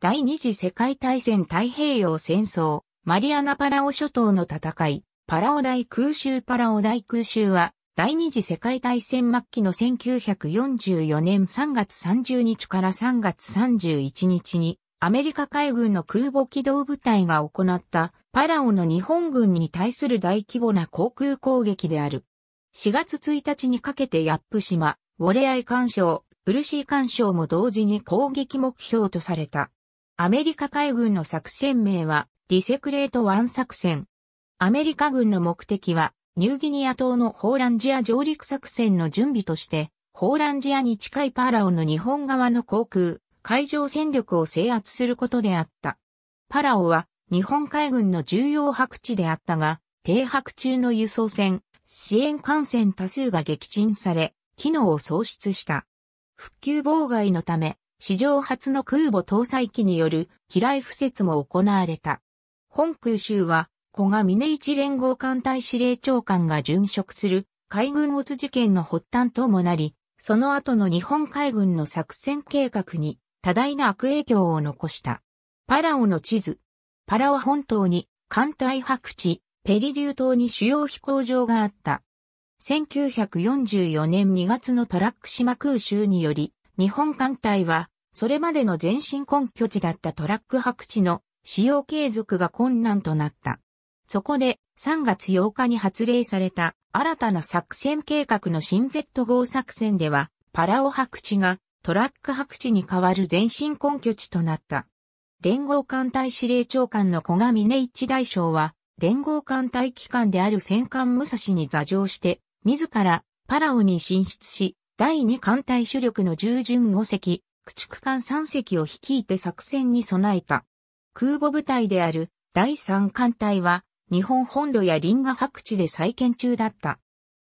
第二次世界大戦太平洋戦争、マリアナパラオ諸島の戦い、パラオ大空襲パラオ大空襲は、第二次世界大戦末期の1944年3月30日から3月31日に、アメリカ海軍の空母機動部隊が行ったパラオの日本軍に対する大規模な航空攻撃である。4月1日にかけてヤップ島、ウォレアイ干渉、ブルシー干渉も同時に攻撃目標とされた。アメリカ海軍の作戦名はディセクレート1作戦。アメリカ軍の目的はニューギニア島のホーランジア上陸作戦の準備として、ホーランジアに近いパラオの日本側の航空、海上戦力を制圧することであった。パラオは日本海軍の重要白地であったが、停泊中の輸送船、支援艦船多数が撃沈され、機能を喪失した。復旧妨害のため、史上初の空母搭載機による機雷敷設も行われた。本空襲は、古賀峰一連合艦隊司令長官が殉職する海軍没事件の発端ともなり、その後の日本海軍の作戦計画に多大な悪影響を残した。パラオの地図。パラオ本島に艦隊白地、ペリリュー島に主要飛行場があった。1944年2月のトラック島空襲により、日本艦隊は、それまでの前進根拠地だったトラック白地の使用継続が困難となった。そこで3月8日に発令された新たな作戦計画の新 Z 号作戦では、パラオ白地がトラック白地に代わる前進根拠地となった。連合艦隊司令長官の小上峰一大将は、連合艦隊機関である戦艦武蔵に座上して、自らパラオに進出し、第二艦隊主力の従順5隻、駆逐艦3隻を率いて作戦に備えた。空母部隊である第三艦隊は日本本土や林河白地で再建中だった。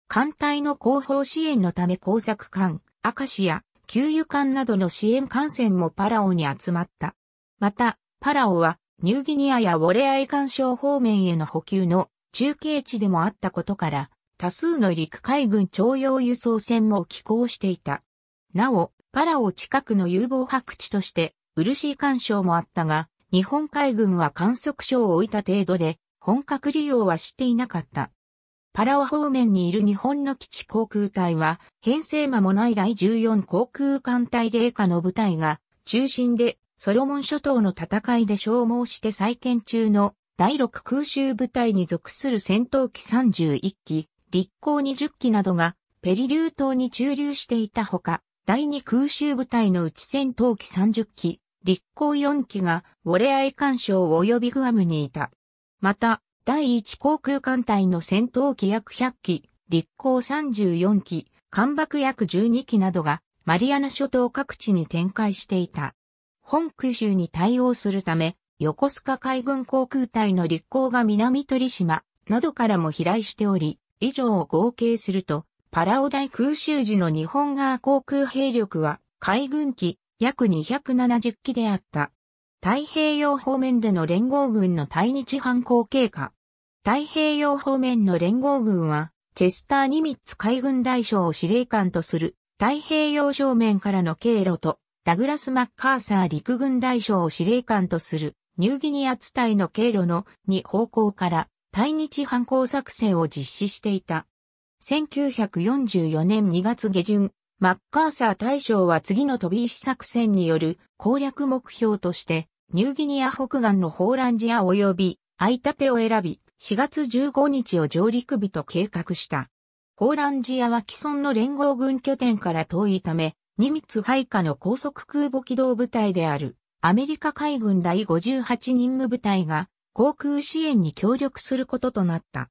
艦隊の後方支援のため工作艦、赤石や給油艦などの支援艦船もパラオに集まった。また、パラオはニューギニアやウォレアイ艦渉方面への補給の中継地でもあったことから、多数の陸海軍徴用輸送船も寄港していた。なお、パラオ近くの有望白地として、ー干渉もあったが、日本海軍は観測所を置いた程度で、本格利用はしていなかった。パラオ方面にいる日本の基地航空隊は、編成間もない第14航空艦隊霊下の部隊が、中心で、ソロモン諸島の戦いで消耗して再建中の第6空襲部隊に属する戦闘機31機、陸港20機などがペリリュー島に駐留していたほか、第二空襲部隊の内戦闘機30機、陸港4機がウォレアイ干渉及びグアムにいた。また、第一航空艦隊の戦闘機約100機、陸港34機、艦爆約12機などがマリアナ諸島各地に展開していた。本空襲に対応するため、横須賀海軍航空隊の立港が南鳥島などからも飛来しており、以上を合計すると、パラオ大空襲時の日本側航空兵力は海軍機約270機であった。太平洋方面での連合軍の対日反抗経過。太平洋方面の連合軍は、チェスター・ニミッツ海軍大将を司令官とする太平洋正面からの経路と、ダグラス・マッカーサー陸軍大将を司令官とするニューギニア地帯の経路の2方向から対日反抗作戦を実施していた。1944年2月下旬、マッカーサー大将は次の飛び石作戦による攻略目標として、ニューギニア北岸のホーランジア及びアイタペを選び、4月15日を上陸日と計画した。ホーランジアは既存の連合軍拠点から遠いため、ニミツ配下の高速空母機動部隊であるアメリカ海軍第58任務部隊が航空支援に協力することとなった。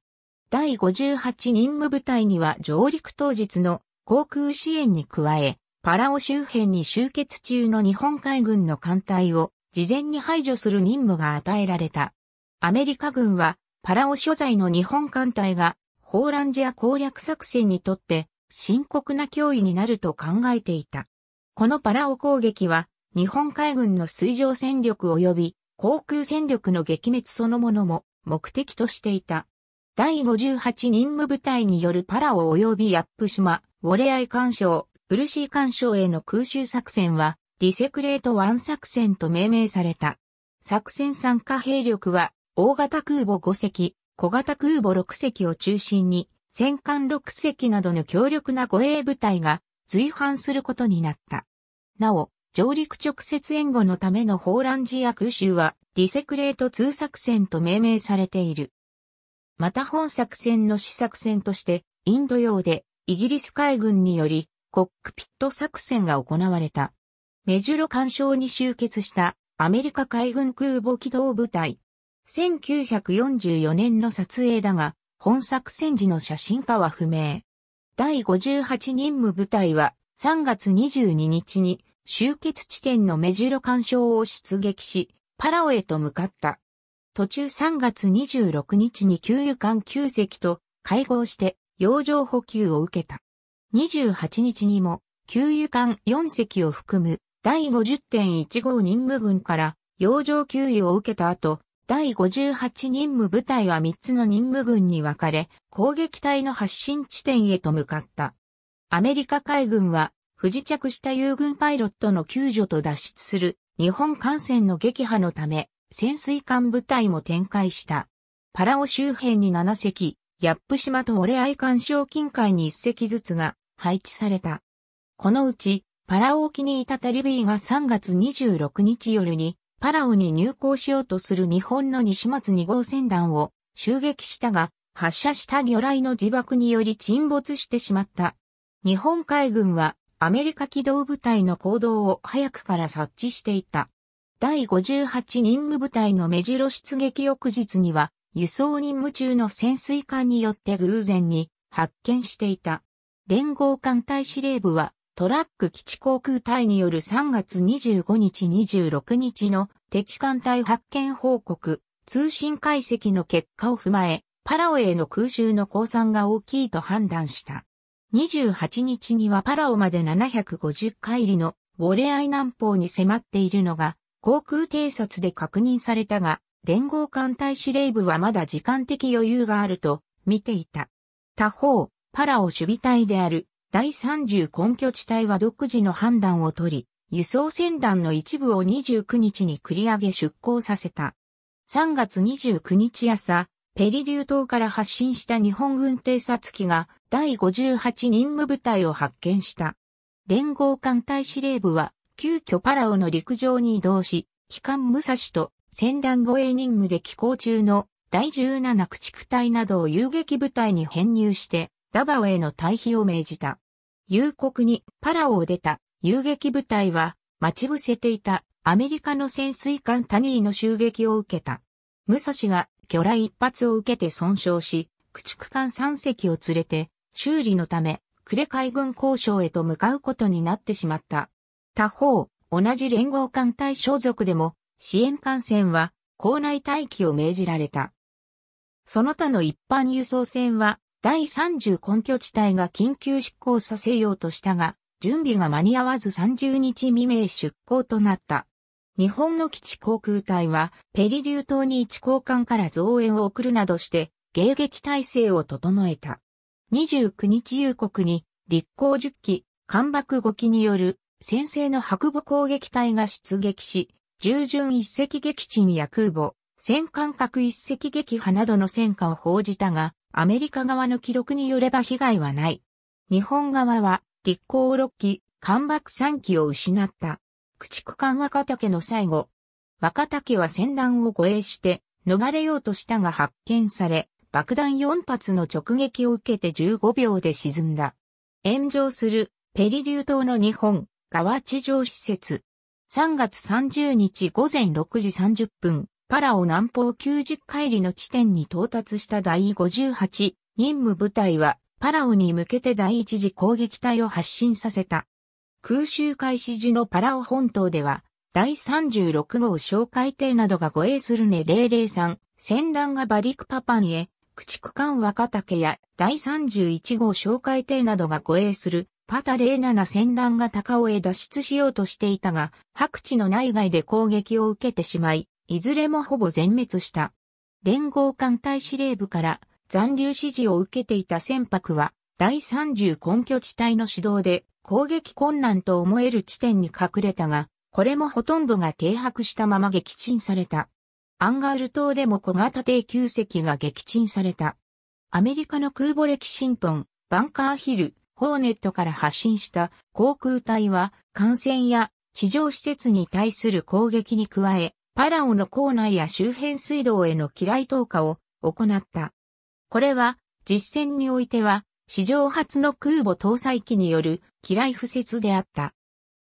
第58任務部隊には上陸当日の航空支援に加え、パラオ周辺に集結中の日本海軍の艦隊を事前に排除する任務が与えられた。アメリカ軍はパラオ所在の日本艦隊がホーランジア攻略作戦にとって深刻な脅威になると考えていた。このパラオ攻撃は日本海軍の水上戦力及び航空戦力の撃滅そのものも目的としていた。第58任務部隊によるパラオ及びヤップ島、ウォレアイ干渉、ブルシー干渉への空襲作戦は、ディセクレートワン作戦と命名された。作戦参加兵力は、大型空母5隻、小型空母6隻を中心に、戦艦6隻などの強力な護衛部隊が随伴することになった。なお、上陸直接援護のためのホーランジア空襲はディセクレート2作戦と命名されている。また本作戦の試作戦としてインド洋でイギリス海軍によりコックピット作戦が行われた。メジュロ干渉に集結したアメリカ海軍空母機動部隊。1944年の撮影だが、本作戦時の写真家は不明。第58任務部隊は3月22日に集結地点のメジロ干渉を出撃し、パラオへと向かった。途中3月26日に給油艦9隻と会合して洋上補給を受けた。28日にも給油艦4隻を含む第50.15任務軍から洋上給油を受けた後、第58任務部隊は3つの任務軍に分かれ、攻撃隊の発進地点へと向かった。アメリカ海軍は不時着した友軍パイロットの救助と脱出する日本艦船の撃破のため潜水艦部隊も展開した。パラオ周辺に7隻、ヤップ島とオレアイ艦賞金海に1隻ずつが配置された。このうち、パラオ沖にいたタリビーが3月26日夜に、パラオに入港しようとする日本の西松2号船団を襲撃したが、発射した魚雷の自爆により沈没してしまった。日本海軍はアメリカ機動部隊の行動を早くから察知していた。第58任務部隊の目白出撃翌日には、輸送任務中の潜水艦によって偶然に発見していた。連合艦隊司令部は、トラック基地航空隊による3月25日26日の敵艦隊発見報告、通信解析の結果を踏まえ、パラオへの空襲の降参が大きいと判断した。28日にはパラオまで750海里のウォレアイ南方に迫っているのが航空偵察で確認されたが、連合艦隊司令部はまだ時間的余裕があると見ていた。他方、パラオ守備隊である第30根拠地帯は独自の判断を取り、輸送船団の一部を29日に繰り上げ出港させた。3月29日朝、ペリリュー島から発進した日本軍偵察機が第58任務部隊を発見した。連合艦隊司令部は急遽パラオの陸上に移動し、機関武蔵と戦団護衛任務で寄港中の第17駆逐隊などを遊撃部隊に編入してダバオへの退避を命じた。夕刻にパラオを出た遊撃部隊は待ち伏せていたアメリカの潜水艦タニーの襲撃を受けた。武蔵が魚雷一発を受けて損傷し、駆逐艦3隻を連れて、修理のため、呉海軍交渉へと向かうことになってしまった。他方、同じ連合艦隊所属でも、支援艦船は、校内待機を命じられた。その他の一般輸送船は、第30根拠地帯が緊急出港させようとしたが、準備が間に合わず30日未明出港となった。日本の基地航空隊は、ペリリュー島に一交換から増援を送るなどして、迎撃体制を整えた。29日夕刻に、立航10機、艦爆5機による、先制の白母攻撃隊が出撃し、従順一隻撃沈や空母、戦艦核一隻撃破などの戦果を報じたが、アメリカ側の記録によれば被害はない。日本側は、立候6機、艦爆3機を失った。駆逐艦若竹の最後。若竹は戦乱を護衛して、逃れようとしたが発見され、爆弾4発の直撃を受けて15秒で沈んだ。炎上するペリリュー島の日本、川地上施設。3月30日午前6時30分、パラオ南方90海里の地点に到達した第58任務部隊は、パラオに向けて第一次攻撃隊を発進させた。空襲開始時のパラオ本島では、第36号小海艇などが護衛するね003、船団がバリクパパンへ、駆逐艦若竹や第31号小海艇などが護衛するパタ07船団が高尾へ脱出しようとしていたが、白地の内外で攻撃を受けてしまい、いずれもほぼ全滅した。連合艦隊司令部から残留指示を受けていた船舶は、第30根拠地帯の指導で攻撃困難と思える地点に隠れたが、これもほとんどが停泊したまま撃沈された。アンガール島でも小型低級席が撃沈された。アメリカの空母レキシントン、バンカーヒル、ホーネットから発進した航空隊は、艦船や地上施設に対する攻撃に加え、パラオの港内や周辺水道への機雷投下を行った。これは、実戦においては、史上初の空母搭載機による機雷敷設であった。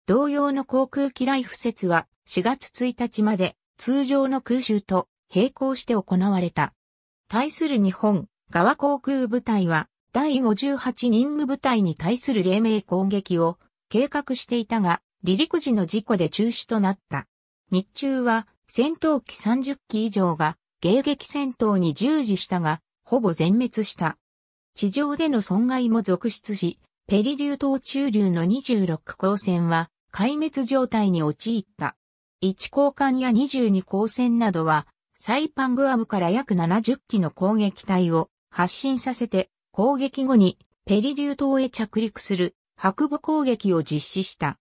同様の航空機雷敷設は4月1日まで通常の空襲と並行して行われた。対する日本側航空部隊は第58任務部隊に対する黎明攻撃を計画していたが離陸時の事故で中止となった。日中は戦闘機30機以上が迎撃戦闘に従事したが、ほぼ全滅した。地上での損害も続出し、ペリ流島中流の26光線は壊滅状態に陥った。1交換や22光線などは、サイパングアムから約70機の攻撃隊を発進させて、攻撃後にペリ流島へ着陸する白母攻撃を実施した。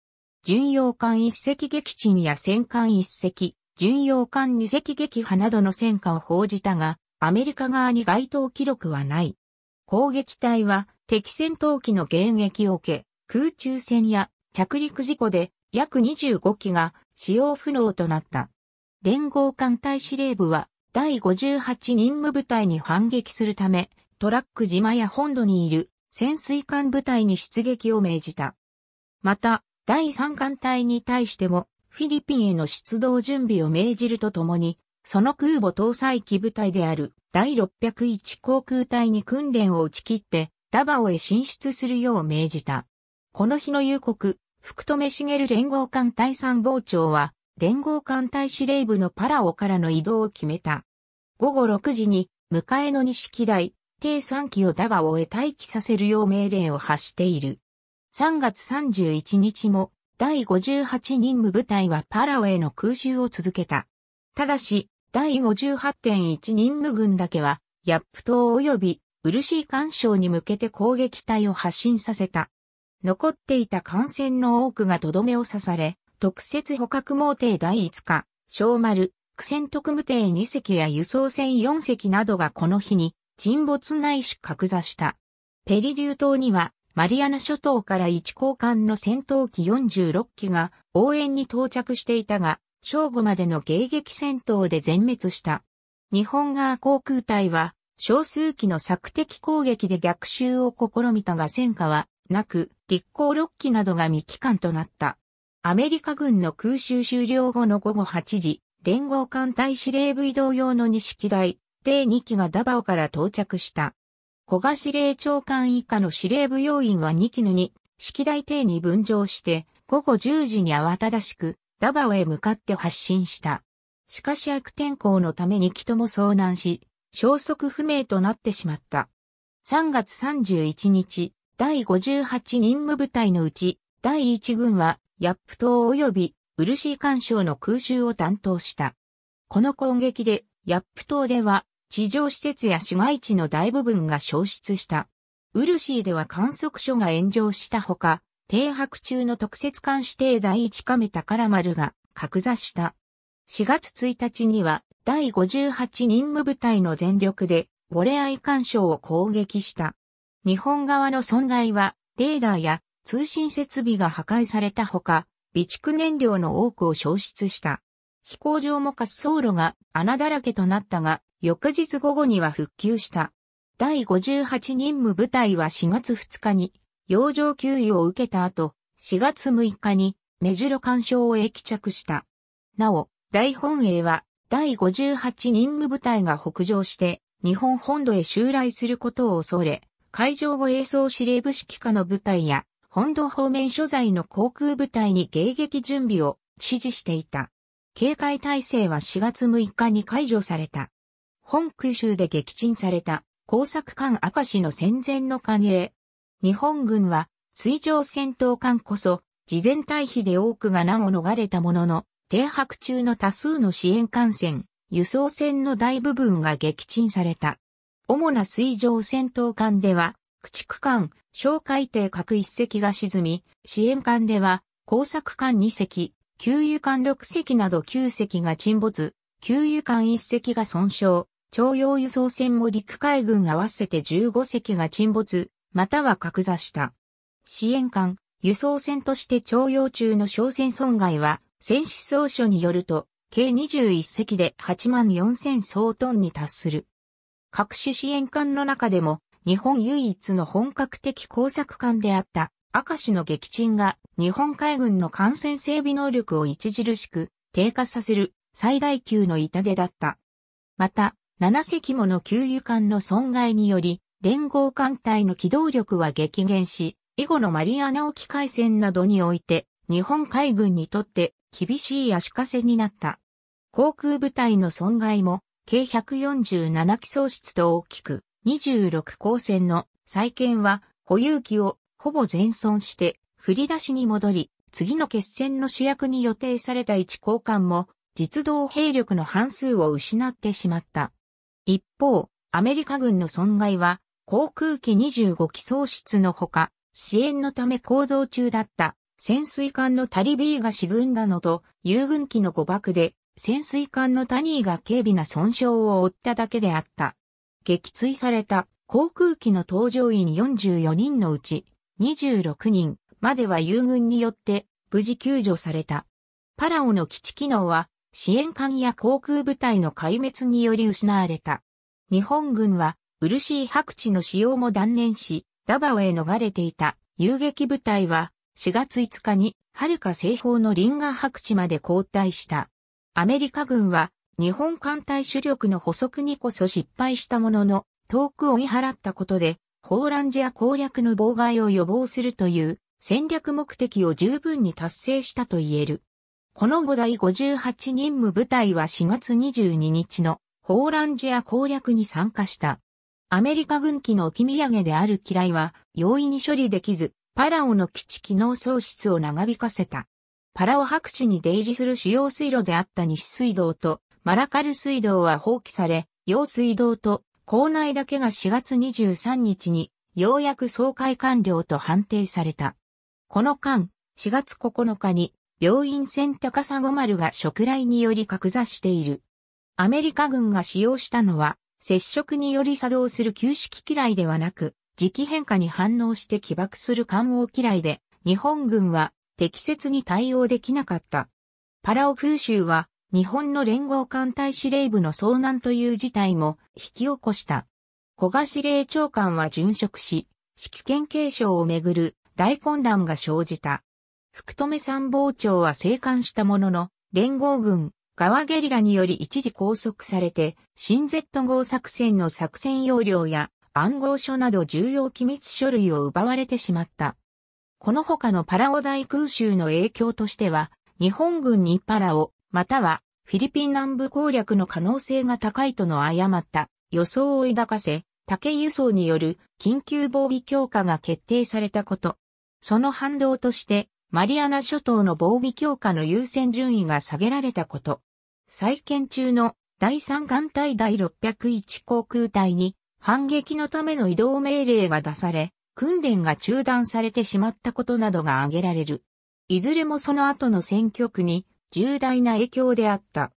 巡洋艦一隻撃沈や戦艦一隻、巡洋艦二隻撃破などの戦果を報じたが、アメリカ側に該当記録はない。攻撃隊は敵戦闘機の迎撃を受け、空中戦や着陸事故で約25機が使用不能となった。連合艦隊司令部は第58任務部隊に反撃するため、トラック島や本土にいる潜水艦部隊に出撃を命じた。また、第3艦隊に対しても、フィリピンへの出動準備を命じるとともに、その空母搭載機部隊である第601航空隊に訓練を打ち切って、ダバオへ進出するよう命じた。この日の夕刻、福留茂連合艦隊参謀長は、連合艦隊司令部のパラオからの移動を決めた。午後6時に、迎えの錦台、第3機をダバオへ待機させるよう命令を発している。3月31日も、第58任務部隊はパラオへの空襲を続けた。ただし、第58.1任務軍だけは、ヤップ島及びー干渉に向けて攻撃隊を発進させた。残っていた艦船の多くがとどめを刺され、特設捕獲網艇第5日、小丸、苦戦特務艇2隻や輸送船4隻などがこの日に沈没ないし格座した。ペリリュー島には、マリアナ諸島から一交換の戦闘機46機が応援に到着していたが、正午までの迎撃戦闘で全滅した。日本側航空隊は少数機の索敵攻撃で逆襲を試みたが戦果はなく、立候6機などが未帰還となった。アメリカ軍の空襲終了後の午後8時、連合艦隊司令部移動用の錦台、第2機がダバオから到着した。古賀司令長官以下の司令部要員は2機の2、式台艇に分乗して、午後10時に慌ただしく、ダバオへ向かって発進した。しかし悪天候のために人も遭難し、消息不明となってしまった。3月31日、第58任務部隊のうち、第1軍は、ヤップ島及び、ウルシー干渉の空襲を担当した。この攻撃で、ヤップ島では、地上施設や市街地の大部分が消失した。ウルシーでは観測所が炎上したほか、停泊中の特設艦指定第一亀宝丸が格座した。4月1日には第58任務部隊の全力で、ボレアイ干渉を攻撃した。日本側の損害は、レーダーや通信設備が破壊されたほか、備蓄燃料の多くを消失した。飛行場も滑走路が穴だらけとなったが、翌日午後には復旧した。第58任務部隊は4月2日に洋上給油を受けた後、4月6日に目白干渉を駅着した。なお、大本営は第58任務部隊が北上して日本本土へ襲来することを恐れ、海上護衛総司令部指揮下の部隊や本土方面所在の航空部隊に迎撃準備を指示していた。警戒態勢は4月6日に解除された。本空襲で撃沈された工作艦赤石の戦前の艦影、日本軍は水上戦闘艦こそ事前退避で多くが難を逃れたものの、停泊中の多数の支援艦船、輸送船の大部分が撃沈された。主な水上戦闘艦では、駆逐艦、小海艇各1隻が沈み、支援艦では、工作艦2隻、給油艦6隻など9隻が沈没、給油艦1隻が損傷、徴用輸送船も陸海軍合わせて15隻が沈没、または格座した。支援艦、輸送船として徴用中の商船損害は、戦死総書によると、計21隻で8万4000総トンに達する。各種支援艦の中でも、日本唯一の本格的工作艦であった、赤石の撃沈が、日本海軍の艦船整備能力を著しく低下させる最大級の痛手だった。また、7隻もの給油艦の損害により、連合艦隊の機動力は激減し、以後のマリアナ沖海戦などにおいて、日本海軍にとって厳しい足かせになった。航空部隊の損害も、計147機喪失と大きく、26航船の再建は保有機をほぼ全損して振り出しに戻り、次の決戦の主役に予定された一交換も実動兵力の半数を失ってしまった。一方、アメリカ軍の損害は航空機25機喪失のほか、支援のため行動中だった潜水艦のタリビーが沈んだのと、遊軍機の誤爆で潜水艦のタニーが軽微な損傷を負っただけであった。撃墜された航空機の搭乗員44人のうち26人までは遊軍によって無事救助された。パラオの基地機能は支援艦や航空部隊の壊滅により失われた。日本軍は漆白地の使用も断念し、ダバオへ逃れていた遊撃部隊は4月5日に遥か西方のリンガ白地まで後退した。アメリカ軍は日本艦隊主力の捕捉にこそ失敗したものの、遠く追い払ったことで、ホーランジア攻略の妨害を予防するという戦略目的を十分に達成したと言える。この5第58任務部隊は4月22日のホーランジア攻略に参加した。アメリカ軍機の置き土産である機雷は容易に処理できず、パラオの基地機能喪失を長引かせた。パラオ白地に出入りする主要水路であった西水道とマラカル水道は放棄され、用水道と校内だけが4月23日にようやく総会完了と判定された。この間、4月9日に病院船高砂丸が食雷により格座している。アメリカ軍が使用したのは接触により作動する旧式機雷ではなく、磁気変化に反応して起爆する艦王機雷で、日本軍は適切に対応できなかった。パラオ空襲は、日本の連合艦隊司令部の遭難という事態も引き起こした。古賀司令長官は殉職し、指揮権継承をめぐる大混乱が生じた。福留参謀長は生還したものの、連合軍、ワゲリラにより一時拘束されて、新 Z 号作戦の作戦要領や暗号書など重要機密書類を奪われてしまった。この他のパラオ大空襲の影響としては、日本軍にパラオ、またはフィリピン南部攻略の可能性が高いとの誤った予想を抱かせ、竹輸送による緊急防備強化が決定されたこと。その反動として、マリアナ諸島の防備強化の優先順位が下げられたこと。再建中の第3艦隊第601航空隊に反撃のための移動命令が出され、訓練が中断されてしまったことなどが挙げられる。いずれもその後の選挙区に重大な影響であった。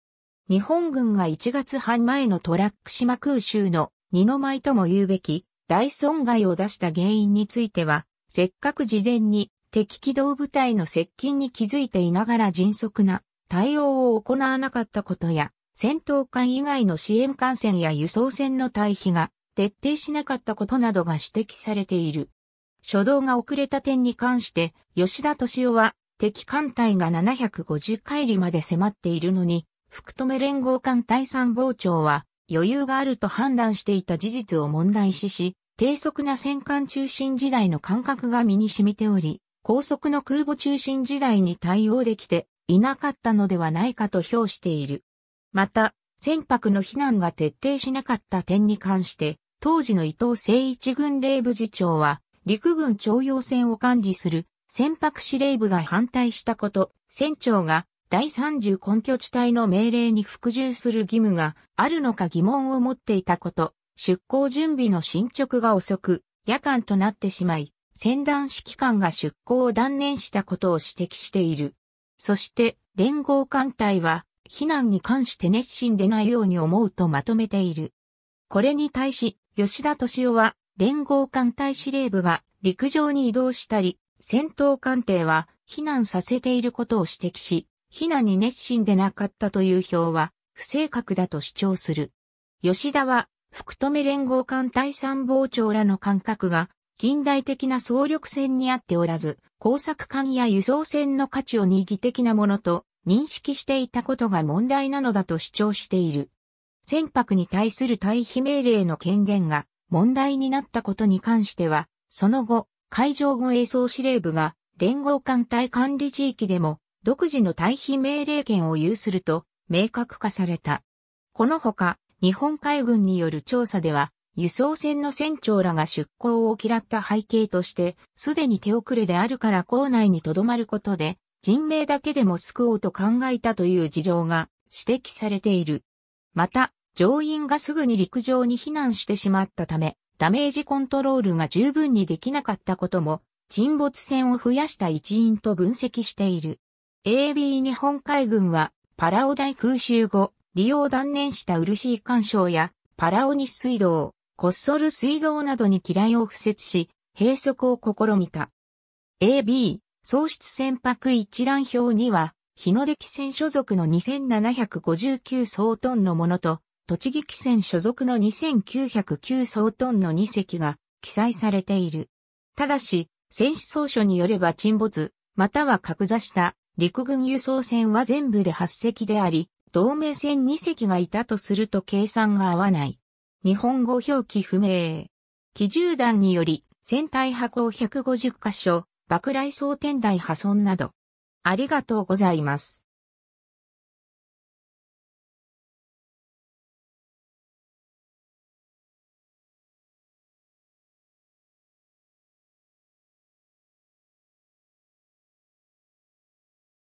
日本軍が1月半前のトラック島空襲の二の舞とも言うべき大損害を出した原因については、せっかく事前に敵機動部隊の接近に気づいていながら迅速な対応を行わなかったことや、戦闘艦以外の支援艦船や輸送船の退避が徹底しなかったことなどが指摘されている。初動が遅れた点に関して、吉田敏夫は敵艦隊が750海里まで迫っているのに、福留連合艦隊参謀長は余裕があると判断していた事実を問題視し、低速な戦艦中心時代の感覚が身に染みており、高速の空母中心時代に対応できていなかったのではないかと評している。また、船舶の避難が徹底しなかった点に関して、当時の伊藤誠一軍令部次長は、陸軍徴用船を管理する船舶司令部が反対したこと、船長が第30根拠地帯の命令に服従する義務があるのか疑問を持っていたこと、出港準備の進捗が遅く、夜間となってしまい、船団指揮官が出港を断念したことを指摘している。そして連合艦隊は避難に関して熱心でないように思うとまとめている。これに対し吉田敏夫は連合艦隊司令部が陸上に移動したり、戦闘艦艇は避難させていることを指摘し、避難に熱心でなかったという表は不正確だと主張する。吉田は福留連合艦隊参謀長らの感覚が近代的な総力戦にあっておらず、工作艦や輸送船の価値を二義的なものと認識していたことが問題なのだと主張している。船舶に対する退避命令の権限が問題になったことに関しては、その後、海上護衛総司令部が連合艦隊管理地域でも独自の退避命令権を有すると明確化された。このほか、日本海軍による調査では、輸送船の船長らが出港を嫌った背景として、すでに手遅れであるから港内に留まることで、人命だけでも救おうと考えたという事情が指摘されている。また、乗員がすぐに陸上に避難してしまったため、ダメージコントロールが十分にできなかったことも、沈没船を増やした一因と分析している。AB 日本海軍は、パラオ大空襲後、利用断念した漆井干渉や、パラオ日水道、こっそる水道などに機雷を付設し、閉塞を試みた。AB、喪失船舶一覧表には、日の出汽船所属の2759総トンのものと、栃木汽船所属の2909総トンの2隻が記載されている。ただし、戦死総書によれば沈没、または格座した陸軍輸送船は全部で8隻であり、同盟船2隻がいたとすると計算が合わない。日本語表記不明。機銃弾により、船体破壊150箇所、爆雷装天台破損など。ありがとうございます。